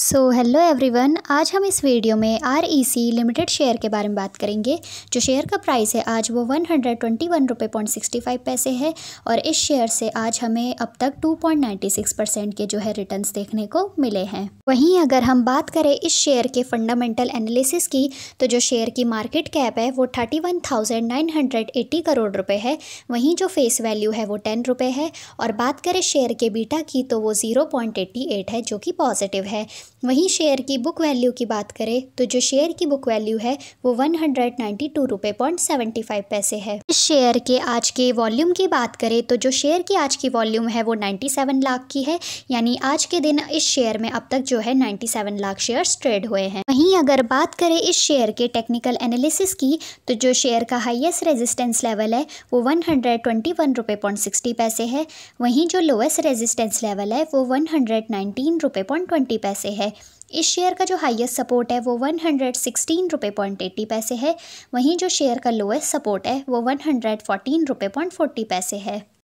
so hello everyone आज हम इस वीडियो में R E C limited share के बारे में बात करेंगे जो शेयर का प्राइस है आज वो वन हंड्रेड ट्वेंटी वन रुपये पॉइंट सिक्सटी फाइव पैसे है और इस शेयर से आज हमें अब तक two point ninety six percent के जो है रिटर्न्स देखने को मिले हैं वहीं अगर हम बात करें इस शेयर के फंडामेंटल एनालिसिस की तो जो शेयर की मार्केट कैप है वो thirty one thousand nine hundred eighty crore रुपये है वहीं जो फेस वैल्यू है वो टेन रुपये है और बात करें शेयर के बीटा की तो वो ज़ीरो पॉइंट एट्टी एट है जो कि पॉजिटिव है वहीं शेयर की बुक वैल्यू की बात करें तो जो शेयर की बुक वैल्यू है वो वन हंड्रेड नाइन्टी टू रुपये पॉइंट सेवेंटी फाइव पैसे है इस शेयर के आज के वॉल्यूम की बात करें तो जो शेयर की आज की वॉल्यूम है वो नाइन्टी सेवन लाख की है यानी आज के दिन इस शेयर में अब तक जो है ninety seven lakh share trade हुए हैं वहीं अगर बात करें इस शेयर के टेक्निकल एनालिसिस की तो जो शेयर का हाइएस्ट रेजिस्टेंस लेवल है वो वन हंड्रेड ट्वेंटी वन रुपये पॉइंट सिक्सटी पैसे है वहीं जो लोएस्ट रेजिस्टेंस लेवल है वो वन हंड्रेड नाइनटीन रुपये पॉइंट ट्वेंटी पैसे है है इस शेयर का जो हाईएस्ट सपोर्ट है वो वन हंड्रेड सिक्सटीन रुपये पॉइंट एट्टी पैसे है वहीं जो शेयर का लोएस्ट सपोर्ट है वो वन हंड्रेड फोर्टीन रुपये पॉइंट फोर्टी पैसे है